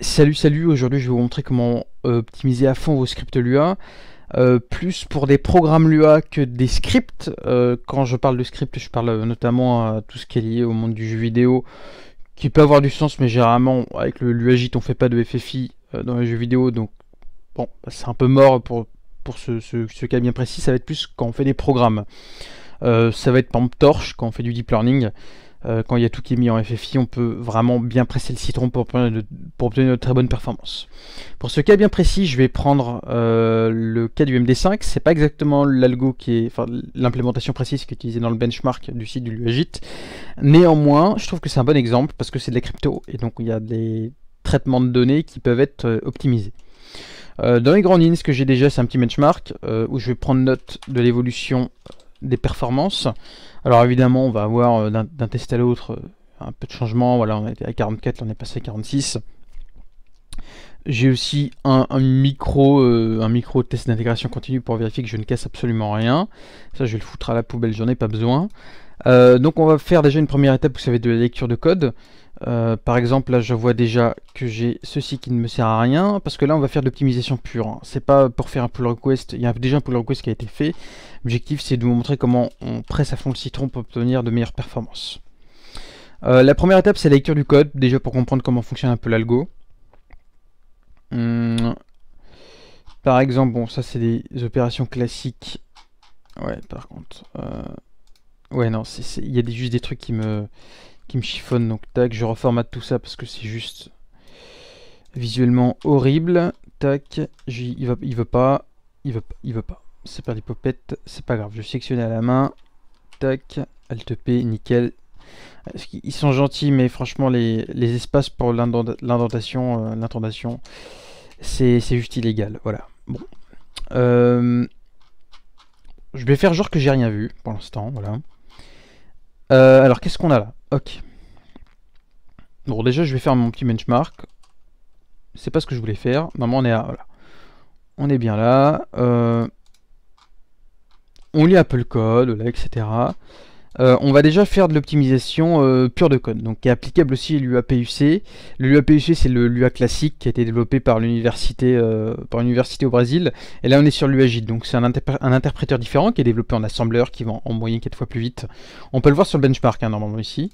Salut salut, aujourd'hui je vais vous montrer comment euh, optimiser à fond vos scripts Lua, euh, plus pour des programmes Lua que des scripts. Euh, quand je parle de script, je parle notamment à tout ce qui est lié au monde du jeu vidéo, qui peut avoir du sens, mais généralement avec le Luagit on fait pas de FFI dans les jeux vidéo, donc bon, bah, c'est un peu mort pour, pour ce, cas bien précis, ça va être plus quand on fait des programmes. ça va être par exemple Torch quand on fait du deep learning. Euh, quand il y a tout qui est mis en FFI, on peut vraiment bien presser le citron pour obtenir de, très bonne performance. Pour ce cas bien précis, je vais prendre euh, le cas du MD5. C'est pas exactement l'implémentation précise qui est utilisée dans le benchmark du site du Luagit. Néanmoins, je trouve que c'est un bon exemple parce que c'est de la crypto et donc il y a des traitements de données qui peuvent être euh, optimisés. dans les grandes lignes, ce que j'ai déjà, c'est un petit benchmark où je vais prendre note de l'évolution des performances. Alors évidemment, on va avoir euh, d'un test à l'autre euh, un peu de changement. Voilà, on était à 44, là on est passé à 46. J'ai aussi un, micro, euh, un micro test d'intégration continue pour vérifier que je ne casse absolument rien. Ça, je vais le foutre à la poubelle, j'en ai pas besoin. donc on va faire déjà une première étape, vous savez, de la lecture de code. Euh, par exemple, là, je vois déjà que j'ai ceci qui ne me sert à rien, parce que là, on va faire de l'optimisation pure. Hein. C'est pas pour faire un pull request, il y a déjà un pull request qui a été fait. L'objectif, c'est de vous montrer comment on presse à fond le citron pour obtenir de meilleures performances. Euh, la première étape, c'est la lecture du code, déjà pour comprendre comment fonctionne un peu l'algo. Hum, par exemple, bon, ça, c'est des opérations classiques. Ouais, par contre... Euh, ouais, non, il y a juste des trucs qui me qui me chiffonne. Donc tac, je reformate tout ça parce que c'est juste visuellement horrible. Tac, il veut, il veut pas, il veut, il veut pas. C'est par l'hypopète, c'est pas grave. Je sectionne à la main. Tac, Alt P, nickel. Euh, ils sont gentils, mais franchement, les, espaces pour l'indentation, euh, l'indentation c'est juste illégal. Voilà. Bon. Euh, je vais faire genre que j'ai rien vu pour l'instant. Voilà. Euh, alors, qu'est-ce qu'on a là Ok. Bon, déjà, je vais faire mon petit benchmark. C'est pas ce que je voulais faire. Maman, on est à, On est bien là. Euh, on lit Apple Code, là, etc. Euh, on va déjà faire de l'optimisation euh, pure de code, donc qui est applicable aussi à l'UAPUC. Le l'UAPUC, c'est le l'UA classique qui a été développé euh, par l'université au Brésil. Et là, on est sur l'UAJIT, donc c'est un, interpréteur différent qui est développé en assembleur, qui va en, moyenne 4 fois plus vite. On peut le voir sur le benchmark, hein, normalement, ici.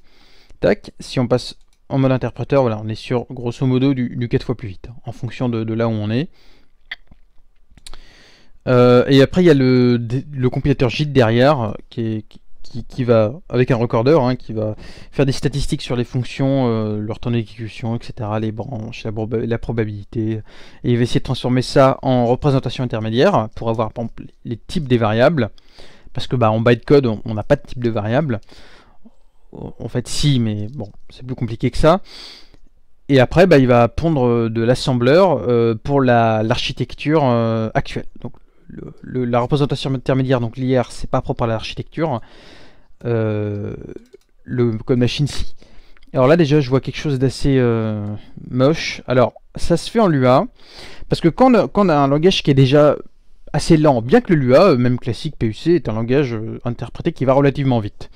Tac, si on passe en mode interpréteur, voilà, on est sur, grosso modo, du, 4 fois plus vite, en fonction de, là où on est. et après, il y a le, le compilateur JIT derrière, qui est, qui, va, avec un recordeur, hein, qui va faire des statistiques sur les fonctions, euh, leur temps d'exécution, etc., les branches, la, probabilité, et il va essayer de transformer ça en représentation intermédiaire pour avoir les types des variables, parce que bah, en bytecode, on n'a pas de type de variable. En fait, si, mais bon, c'est plus compliqué que ça. Et après, bah, il va pondre de l'assembleur euh, pour l'architecture la, euh, actuelle la représentation intermédiaire, donc l'IR, c'est pas propre à l'architecture. Euh, le code machine, si. Alors là, déjà, je vois quelque chose d'assez euh, moche. Alors, ça se fait en Lua, parce que quand on, a, quand on, a, un langage qui est déjà assez lent, bien que le Lua, euh, même classique PUC, est un langage euh, interprété qui va relativement vite,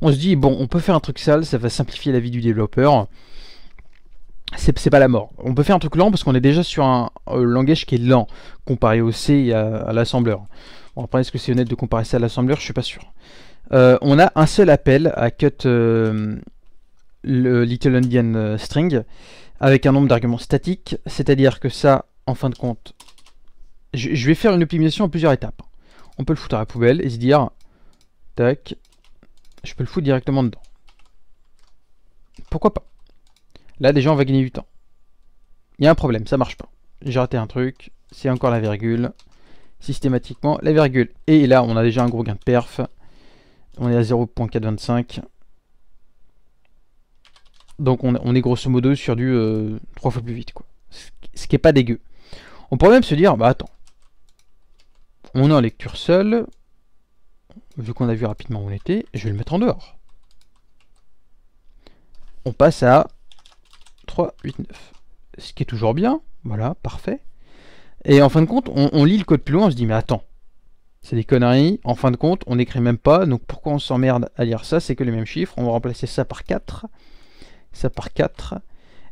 on se dit, bon, on peut faire un truc sale, ça va simplifier la vie du développeur c'est pas la mort. On peut faire un truc lent parce qu'on est déjà sur un euh, langage qui est lent comparé au C et à, l'assembleur. Bon, après, est-ce que c'est honnête de comparer ça à l'assembleur Je suis pas sûr. Euh, on a un seul appel à cut euh, le Little Indian string avec un nombre d'arguments statiques, c'est-à-dire que ça, en fin de compte, je, je vais faire une optimisation en plusieurs étapes. On peut le foutre à la poubelle et se dire, tac, je peux le foutre directement dedans. Pourquoi pas Là, déjà, on va gagner du temps. Il y a un problème, ça marche pas. J'ai raté un truc, c'est encore la virgule. Systématiquement, la virgule. Et là, on a déjà un gros gain de perf. On est à 0.425. Donc on, est grosso modo sur du 3 euh, fois plus vite. quoi. Ce qui est pas dégueu. On pourrait même se dire, bah attends, on est en lecture seule. Vu qu'on a vu rapidement où on était, je vais le mettre en dehors. On passe à 3, 8, 9. Ce qui est toujours bien, voilà, parfait. Et en fin de compte, on, lit le code plus loin, on se dit, mais attends, c'est des conneries, en fin de compte, on n'écrit même pas, donc pourquoi on s'emmerde à lire ça C'est que les mêmes chiffres, on va remplacer ça par 4, ça par 4,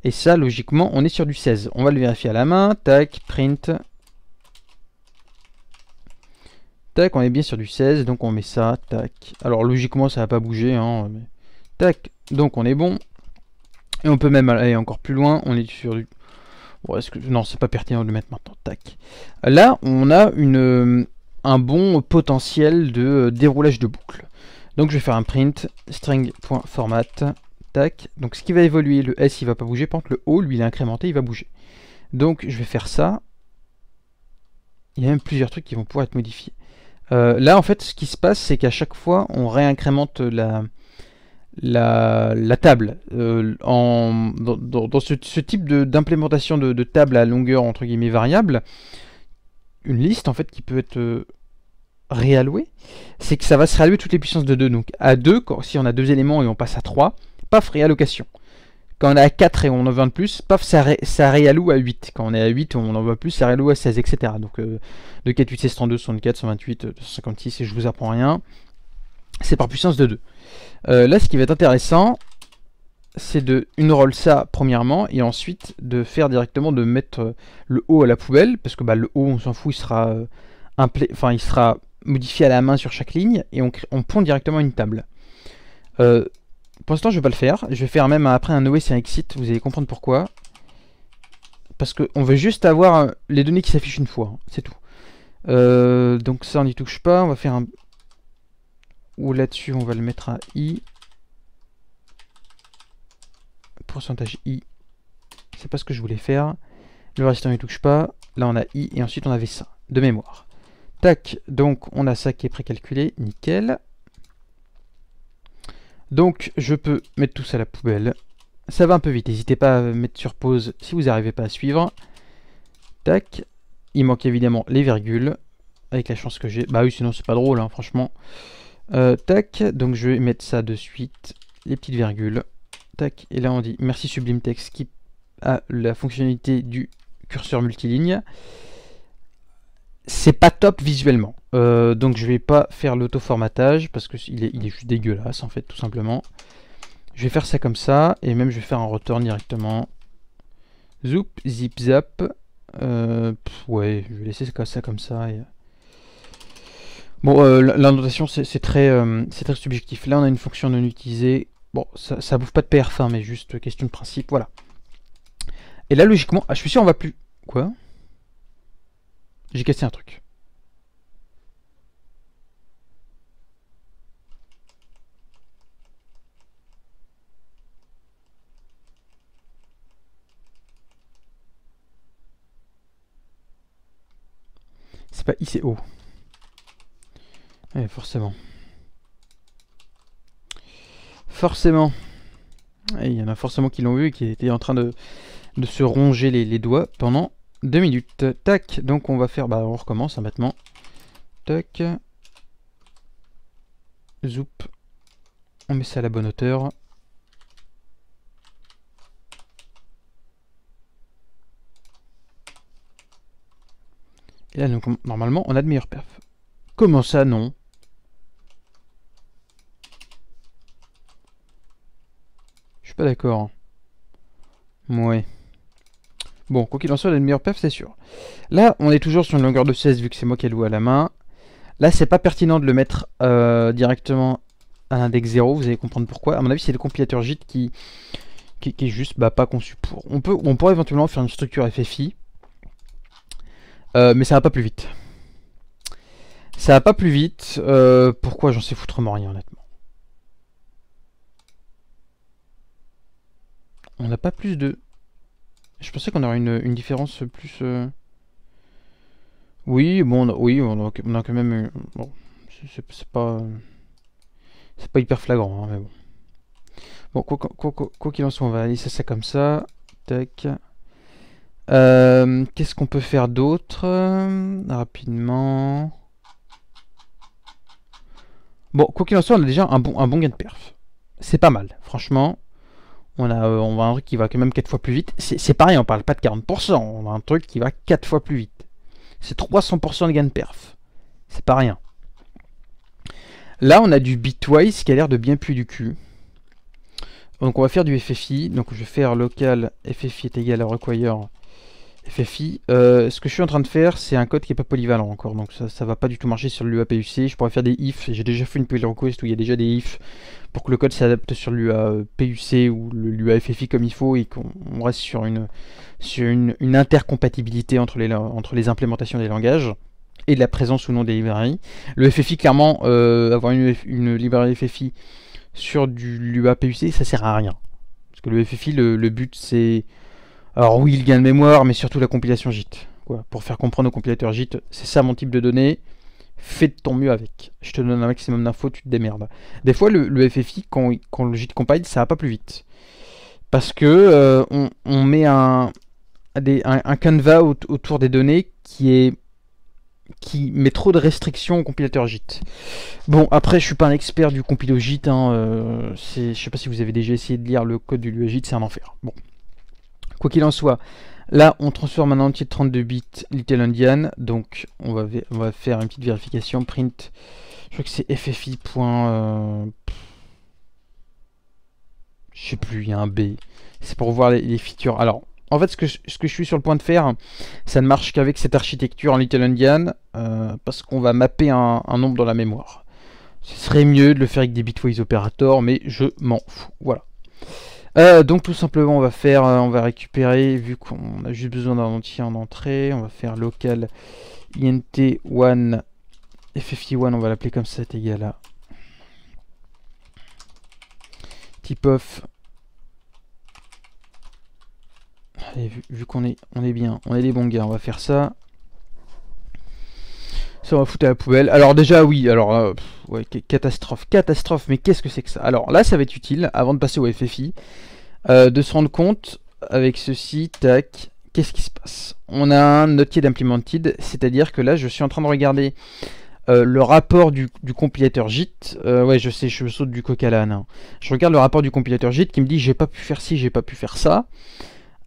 et ça, logiquement, on est sur du 16. On va le vérifier à la main, tac, print, Tac, on est bien sur du 16, donc on met ça, tac. Alors logiquement ça va pas bouger, hein. Tac, donc on est bon. Et on peut même aller encore plus loin, on est sur du... Bon, -ce que... Non, c'est pas pertinent de le mettre maintenant, tac. Là, on a euh, un bon potentiel de euh, déroulage de boucle. Donc je vais faire un print, string.format, tac. Donc ce qui va évoluer, le S il va pas bouger, par contre le O, lui il est incrémenté, il va bouger. Donc je vais faire ça. Il y a même plusieurs trucs qui vont pouvoir être modifiés. Euh, là en fait ce qui se passe c'est qu'à chaque fois on réincrémente la, la, la table. Euh, en, dans, ce, type d'implémentation de, de, table à longueur entre guillemets variable, une liste en fait qui peut être euh, réallouée, c'est que ça va se réallouer toutes les puissances de 2. Donc à 2, si on a deux éléments et on passe à 3, paf, réallocation. Quand on est à 4 et on en veut un de plus, paf, ça, réalloue à 8. Quand on est à 8, on en veut plus, ça réalloue à 16, etc. Donc de 2, 4, 8, 16, 32, 64, 128, 256, et je vous apprends rien. C'est par puissance de 2. Euh, là, ce qui va être intéressant, c'est de une roll ça premièrement et ensuite de faire directement de mettre euh, le haut à la poubelle parce que bah, le haut on s'en fout il sera euh, il sera modifié à la main sur chaque ligne et on, pond directement une table pour l'instant je vais pas le faire je vais faire même après un OS et un exit vous allez comprendre pourquoi parce qu'on veut juste avoir les données qui s'affichent une fois hein, c'est tout donc ça on n'y touche pas on va faire un, ou là-dessus, on va le mettre à i. Pourcentage i. C'est pas ce que je voulais faire. Le résistant on ne touche pas. Là, on a i et ensuite, on avait ça de mémoire. Tac, donc on a ça qui est précalculé, nickel. Donc je peux mettre tout ça à la poubelle. Ça va un peu vite, n'hésitez pas à mettre sur pause si vous n'arrivez pas à suivre. Tac, il manque évidemment les virgules, avec la chance que j'ai. Bah oui, sinon c'est pas drôle, hein, franchement. Euh, tac, donc je vais mettre ça de suite, les petites virgules. Tac, et là on dit merci Sublime Text qui a la fonctionnalité du curseur multiligne. C'est pas top visuellement, euh, donc je vais pas faire l'auto-formatage parce qu'il est, il est juste dégueulasse en fait, tout simplement. Je vais faire ça comme ça, et même je vais faire un return directement. Zoup, zip, zap. Euh, ouais, je vais laisser ça comme ça. Bon, euh, c'est très, euh, très subjectif. Là, on a une fonction non utilisée. Bon, ça, ça bouffe pas de PR fin, hein, mais juste question de principe, voilà. Et là, logiquement, ah, je suis sûr, on va plus... Quoi J'ai cassé un truc. C'est pas ICO forcément. Forcément. il y en a forcément qui l'ont vu et qui étaient en train de, se ronger les, doigts pendant deux minutes. Tac, donc on va faire... Bah on recommence hein, maintenant. Tac. Zoup. On met ça à la bonne hauteur. Et là, normalement, on a de meilleures perfs. Comment ça, non d'accord. Ouais. Bon, quoi qu'il en soit, la meilleure perf, c'est sûr. Là, on est toujours sur une longueur de 16, vu que c'est moi qui ai à la main. Là, c'est pas pertinent de le mettre euh, directement à l'index 0, vous allez comprendre pourquoi. À mon avis, c'est le compilateur JIT qui, qui, est juste bah, pas conçu pour. On, peut, on pourrait éventuellement faire une structure FFI, euh, mais ça va pas plus vite. Ça va pas plus vite, euh, pourquoi j'en sais foutrement rien, honnêtement. On n'a pas plus de... Je pensais qu'on aurait une, différence plus... Euh, oui, bon, oui, on a, on a quand même... Bon, c'est pas... C'est pas hyper flagrant, hein, mais bon. Bon, quoi qu'il en soit, on va laisser ça comme ça. Tac. Euh, qu'est-ce qu'on peut faire d'autre euh, Rapidement. Bon, quoi qu'il en soit, on a déjà un bon, un bon gain de perf. C'est pas mal, franchement. On a, euh, on un truc qui va quand même 4 fois plus vite. C'est pareil, on parle pas de 40%, on a un truc qui va 4 fois plus vite. C'est 300% de gain de perf. C'est pas rien. Là, on a du bitwise qui a l'air de bien plus du cul. Donc on va faire du FFI. Donc je vais faire local FFI est égal à require FFI. Euh, ce que je suis en train de faire, c'est un code qui n'est pas polyvalent encore, donc ça ne va pas du tout marcher sur l'UAPUC. Je pourrais faire des ifs, j'ai déjà fait une pull request où il y a déjà des ifs pour que le code s'adapte sur l'UAPUC ou l'UAFFI comme il faut et qu'on reste sur une, sur une, intercompatibilité entre les, entre les implémentations des langages et de la présence ou non des librairies. Le FFI, clairement, euh, avoir une, librairie FFI sur du l'UAPUC, ça sert à rien. Parce que le FFI, le but c'est alors oui, le gain de mémoire, mais surtout la compilation JIT. Pour faire comprendre au compilateur JIT, c'est ça mon type de données, fais de ton mieux avec. Je te donne un maximum d'infos, tu te démerdes. Des fois, le, FFI, quand, le JIT compile, ça va pas plus vite. Parce que euh, on, met un, des, un, autour des données qui est qui met trop de restrictions au compilateur JIT. Bon, après, je suis pas un expert du compilo JIT. Hein, euh, je sais pas si vous avez déjà essayé de lire le code du JIT, c'est un enfer. Bon. Quoi qu'il en soit, là on transforme un entier de 32 bits Little Indian, donc on va, faire une petite vérification, print, je crois que c'est FFI. Euh, je sais plus, il y a un B. C'est pour voir les, features. Alors, en fait, ce que, je, ce que je suis sur le point de faire, ça ne marche qu'avec cette architecture en Little Indian, euh, parce qu'on va mapper un, nombre dans la mémoire. Ce serait mieux de le faire avec des bitwise Operator, mais je m'en fous. Voilà. Euh, donc tout simplement on va faire, euh, on va récupérer, vu qu'on a juste besoin d'un entier en entrée, on va faire local int1 fft 1 on va l'appeler comme ça, c'est égal à type of, Allez, vu, qu'on est, on est bien, on est des bons gars, on va faire ça. Ça va foutre à la poubelle. Alors déjà oui, alors euh, catastrophe, catastrophe, mais qu'est-ce que c'est que ça Alors là ça va être utile, avant de passer au FFI, euh, de se rendre compte avec ceci, tac, qu'est-ce qui se passe On a un notier d'implemented, c'est-à-dire que là je suis en train de regarder euh, le rapport du, compilateur JIT, ouais je sais, je saute du coq à l'âne. Hein. Je regarde le rapport du compilateur JIT qui me dit j'ai pas pu faire ci, j'ai pas pu faire ça,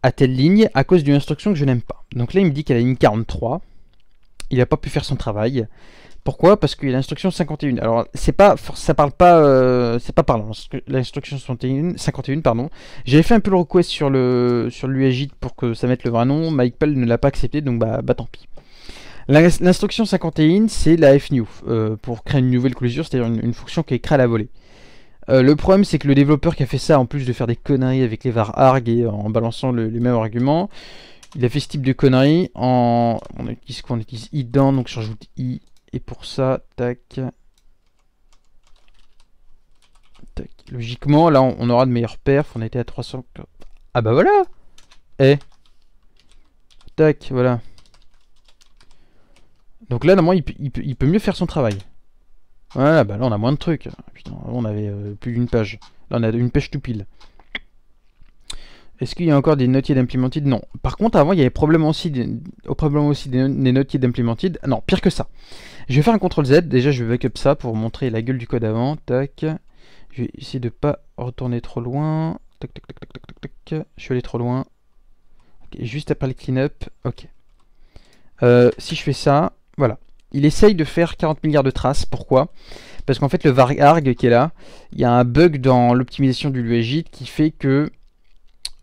à telle ligne, à cause d'une instruction que je n'aime pas. Donc là il me dit qu'à la ligne 43, il n'a pas pu faire son travail. Pourquoi Parce qu'il y a l'instruction 51. Alors, c'est pas, ça parle pas, euh, c'est pas parlant. L'instruction 51, 51, pardon. J'avais fait un peu le request sur le, sur pour que ça mette le vrai nom. Mike Pell ne l'a pas accepté, donc bah, bah tant pis. L'instruction 51, c'est la fnew euh, pour créer une nouvelle closure, c'est-à-dire une, fonction qui est créée à la volée. Euh, le problème, c'est que le développeur qui a fait ça, en plus de faire des conneries avec les var args et en balançant les mêmes arguments, il a fait ce type de conneries en... On utilise quoi i donc je rajoute i. Et pour ça, tac... Tac. Logiquement, là, on aura de meilleurs perfs. On était à 300... Ah bah voilà Eh Tac, voilà. Donc là, normalement, il, peut mieux faire son travail. Voilà, bah là, on a moins de trucs. on avait euh, plus d'une page. Là, on a une pêche tout pile. Est-ce qu'il y a encore des yet d'Implemented Non. Par contre, avant, il y avait probablement aussi des, problèmes aussi des, notes Non, pire que ça. Je vais faire un CTRL Z. Déjà, je vais backup ça pour montrer la gueule du code avant. Tac. Je vais essayer de pas retourner trop loin. Tac, tac, tac, tac, tac, tac, Je suis allé trop loin. juste après le cleanup. Ok. Euh, si je fais ça, voilà. Il essaye de faire 40 milliards de traces. Pourquoi Parce qu'en fait, le varg qui est là, il y a un bug dans l'optimisation du luegit qui fait que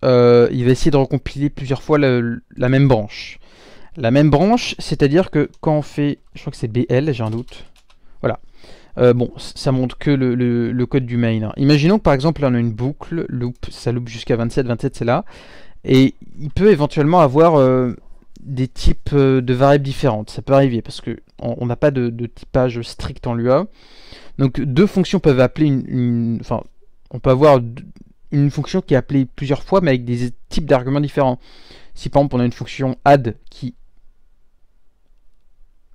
euh, il va essayer de recompiler plusieurs fois la, même branche. La même branche, c'est-à-dire que quand on fait, je crois que c'est BL, j'ai un doute. Voilà. Euh, bon, ça montre que le, code du main. Hein. Imaginons par exemple, on a une boucle, loop, ça loop jusqu'à 27, 27 c'est là. Et il peut éventuellement avoir euh, des types de variables différentes. Ça peut arriver parce qu'on n'a pas de, typage strict en Lua. Donc deux fonctions peuvent appeler une enfin, on peut avoir une fonction qui est appelée plusieurs fois mais avec des types d'arguments différents. Si par exemple on a une fonction add qui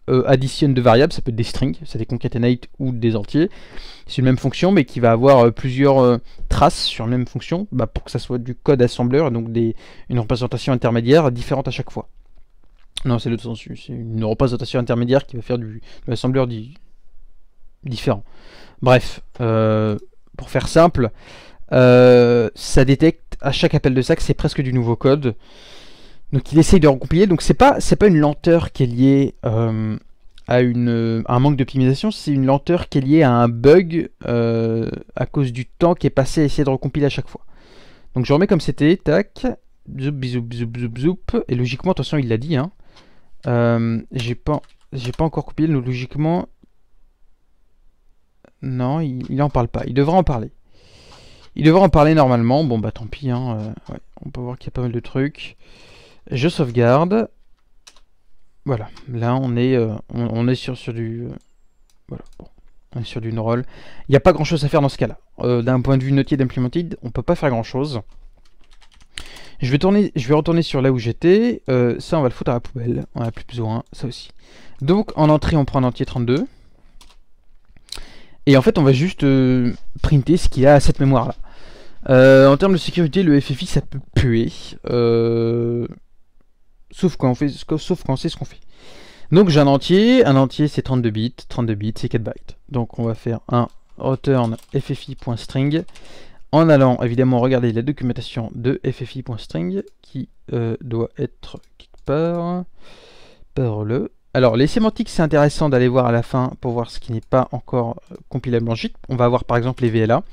euh, additionne deux variables, ça peut être des strings, ça des concatenate ou des entiers. C'est une même fonction mais qui va avoir euh, plusieurs euh, traces sur la même fonction bah, pour que ça soit du code assembleur, donc des, une représentation intermédiaire différente à chaque fois. Non, c'est l'autre sens, c'est une représentation intermédiaire qui va faire du, assembleur différent. Bref, pour faire simple, euh, ça détecte à chaque appel de sac, c'est presque du nouveau code. Donc il essaye de recompiler. Donc c'est pas c'est pas une lenteur qui est liée euh, à, une, euh, un manque d'optimisation, c'est une lenteur qui est liée à un bug à cause du temps qui est passé à essayer de recompiler à chaque fois. Donc je remets comme c'était, tac, zoup, bisou bisou zoop, zoop. et logiquement, attention, il l'a dit, hein. j'ai pas, j'ai pas encore compilé, logiquement, non, il, en parle pas, il devrait en parler. Il devrait en parler normalement. Bon, bah tant pis. Hein, euh, on peut voir qu'il y a pas mal de trucs. Je sauvegarde. Voilà. Là, on est, euh, on, est sur, sur du... Euh, voilà. On est sur du roll. Il n'y a pas grand-chose à faire dans ce cas-là. D'un point de vue noté d'implemented, on peut pas faire grand-chose. Je vais, je vais retourner sur là où j'étais. ça, on va le foutre à la poubelle. On n'a plus besoin. Ça aussi. Donc, en entrée, on prend un entier 32. Et en fait, on va juste printer ce qu'il y a à cette mémoire-là. Euh, en termes de sécurité, le FFI ça peut puer. Euh, sauf quand on fait, sauf quand sait ce qu'on fait. Donc j'ai un entier, un entier c'est 32 bits, 32 bits c'est 4 bytes. Donc on va faire un return ffi.string en allant évidemment regarder la documentation de ffi.string qui euh, doit être quelque part par le. Alors les sémantiques c'est intéressant d'aller voir à la fin pour voir ce qui n'est pas encore compilable en JIT. On va voir par exemple les VLA.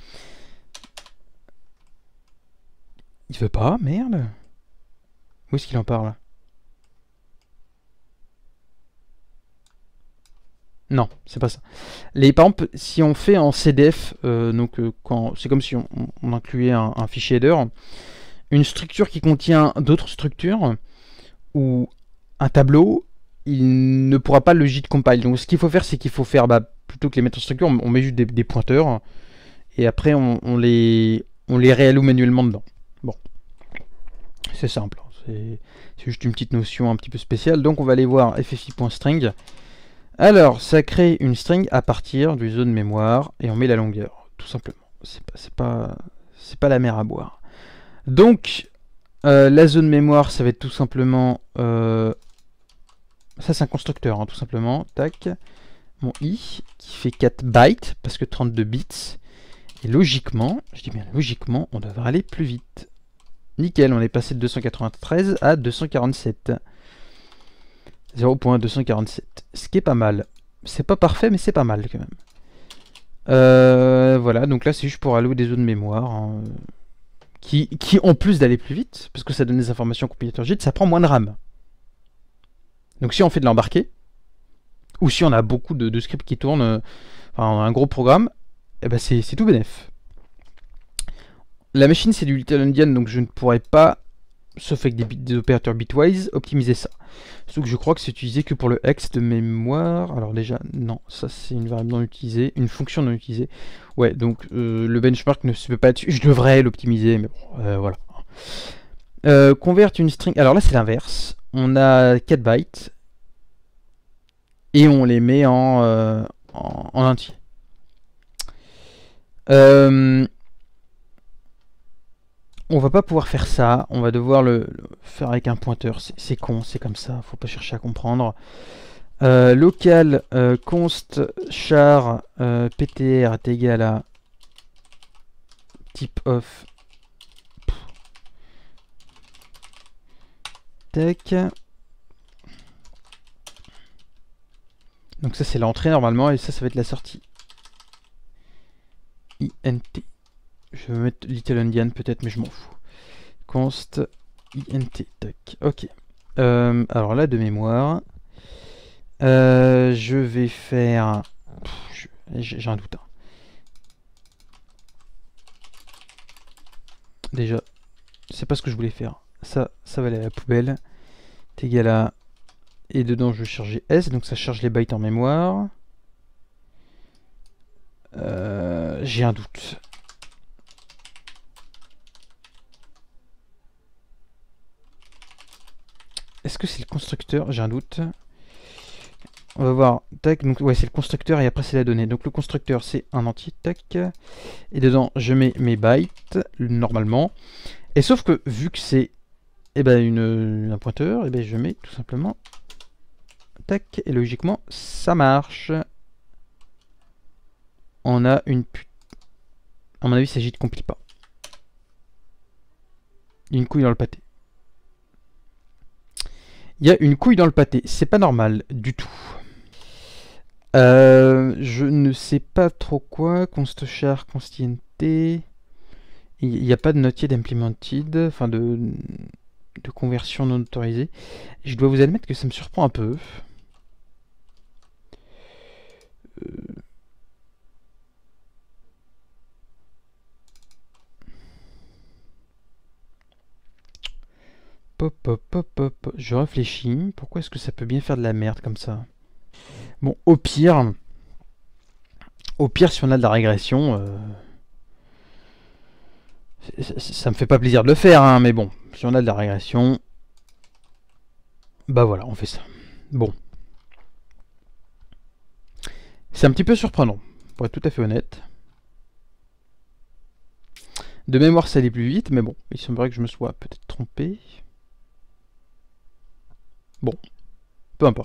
Il veut pas, merde. Où est-ce qu'il en parle Non, c'est pas ça. Les, par exemple, si on fait en CDF, euh, donc euh, c'est comme si on, incluait un, fichier header, une structure qui contient d'autres structures ou un tableau, il ne pourra pas le git compile. Donc ce qu'il faut faire, c'est qu'il faut faire, bah, plutôt que les mettre en structure, on, met juste des, pointeurs et après on les, on les réalloue manuellement dedans. Bon, c'est simple, hein. c'est juste une petite notion un petit peu spéciale. Donc on va aller voir ffi.string. Alors, ça crée une string à partir du zone mémoire et on met la longueur, tout simplement. C'est pas, pas la mer à boire. Donc, euh, la zone mémoire, ça va être tout simplement... Euh, ça, c'est un constructeur, hein, tout simplement. Tac. Mon i, qui fait 4 bytes, parce que 32 bits. Et logiquement, je dis bien logiquement, on devrait aller plus vite. Nickel, on est passé de 293 à 247. 0.247. Ce qui est pas mal. C'est pas parfait, mais c'est pas mal quand même. Euh, voilà, donc là c'est juste pour allouer des zones de mémoire. Hein, qui, qui, en plus d'aller plus vite, parce que ça donne des informations JIT, ça prend moins de RAM. Donc si on fait de l'embarquer, ou si on a beaucoup de, scripts qui tournent, euh, enfin un gros programme, eh ben c'est tout bénef. La machine, c'est du Little Indian, donc je ne pourrais pas, sauf avec des, opérateurs bitwise, optimiser ça. sauf que je crois que c'est utilisé que pour le hex de mémoire. Alors déjà, non, ça c'est une variable non utilisée, une fonction non utilisée. Ouais, donc euh, le benchmark ne se peut pas dessus. Je devrais l'optimiser, mais bon, euh, voilà. Euh, convert une string. Alors là, c'est l'inverse. On a 4 bytes et on les met en, euh, en, en entier. Euh, on va pas pouvoir faire ça, on va devoir le, faire avec un pointeur, c'est con, c'est comme ça, faut pas chercher à comprendre. Euh, local euh, const char euh, ptr est égal à type of tech donc ça c'est l'entrée normalement et ça ça va être la sortie int je vais mettre Little Indian peut-être, mais je m'en fous. Const int, tac. Ok. Euh, alors là, de mémoire, euh, je vais faire... J'ai un doute. Hein. Déjà, c'est pas ce que je voulais faire. Ça, ça va aller à la poubelle. T'es égal à... Et dedans, je vais charger S, donc ça charge les bytes en mémoire. Euh, j'ai un doute. Est-ce que c'est le constructeur J'ai un doute. On va voir. Tac, donc ouais, c'est le constructeur et après c'est la donnée. Donc le constructeur, c'est un entier. Tac. Et dedans, je mets mes bytes, normalement. Et sauf que, vu que c'est eh ben, un pointeur, eh ben, je mets tout simplement... Tac, et logiquement, ça marche. On a une pute... À mon avis, il s'agit de pas Une couille dans le pâté. Il y a une couille dans le pâté. C'est pas normal du tout. Euh, je ne sais pas trop quoi. Constochar, Constiente. Il n'y a pas de notier d'implemented, enfin de, de conversion non autorisée. Je dois vous admettre que ça me surprend un peu. Euh, hop, hop, hop, hop. Je réfléchis. Pourquoi est-ce que ça peut bien faire de la merde comme ça Bon, au pire, au pire, si on a de la régression, euh, ça, me fait pas plaisir de le faire, hein, mais bon, si on a de la régression, bah voilà, on fait ça. Bon. C'est un petit peu surprenant, pour être tout à fait honnête. De mémoire, ça allait plus vite, mais bon, il semblerait que je me sois peut-être trompé. Bon, peu importe.